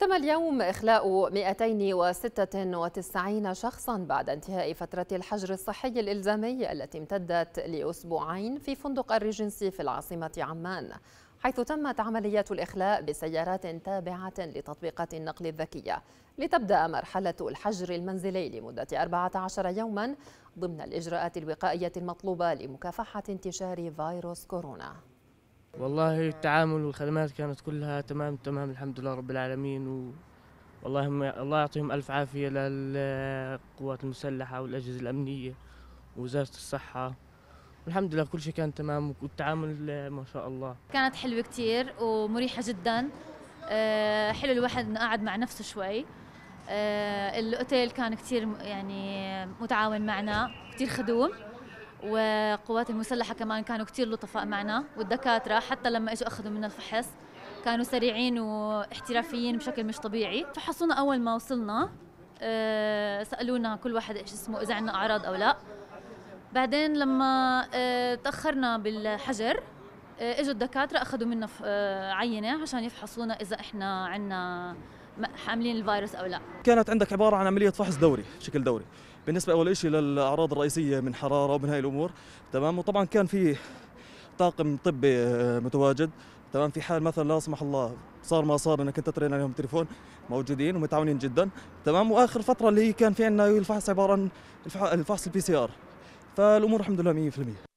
تم اليوم إخلاء 296 شخصا بعد انتهاء فترة الحجر الصحي الإلزامي التي امتدت لأسبوعين في فندق الريجنسي في العاصمة عمان حيث تمت عمليات الإخلاء بسيارات تابعة لتطبيقات النقل الذكية لتبدأ مرحلة الحجر المنزلي لمدة 14 يوما ضمن الإجراءات الوقائية المطلوبة لمكافحة انتشار فيروس كورونا والله التعامل والخدمات كانت كلها تمام تمام الحمد لله رب العالمين و... والله هم... الله يعطيهم ألف عافية للقوات المسلحة والأجهزة الأمنية ووزارة الصحة والحمد لله كل شيء كان تمام والتعامل ما شاء الله كانت حلوة كتير ومريحة جدا آه، حلو الواحد انه قاعد مع نفسه شوي آه، الاوتيل كان كتير يعني متعاون معنا كتير خدوم وقوات المسلحه كمان كانوا كتير لطفاء معنا والدكاتره حتى لما اجوا اخذوا منا الفحص كانوا سريعين واحترافيين بشكل مش طبيعي فحصونا اول ما وصلنا آه، سالونا كل واحد ايش اسمه اذا عندنا اعراض او لا بعدين لما آه، تاخرنا بالحجر آه، اجوا الدكاتره اخذوا منا عينه عشان يفحصونا اذا احنا عندنا حاملين الفيروس او لا كانت عندك عباره عن عمليه فحص دوري بشكل دوري بالنسبه اول شيء للاعراض الرئيسيه من حراره ومن هاي الامور تمام وطبعا كان في طاقم طبي آه، متواجد تمام في حال مثلا لا سمح الله صار ما صار انك انت ترن عليهم تليفون موجودين ومتعاونين جدا تمام واخر فتره اللي هي كان في عندنا الفحص عباره عن الفحص البي سي ار فالامور الحمد لله 100%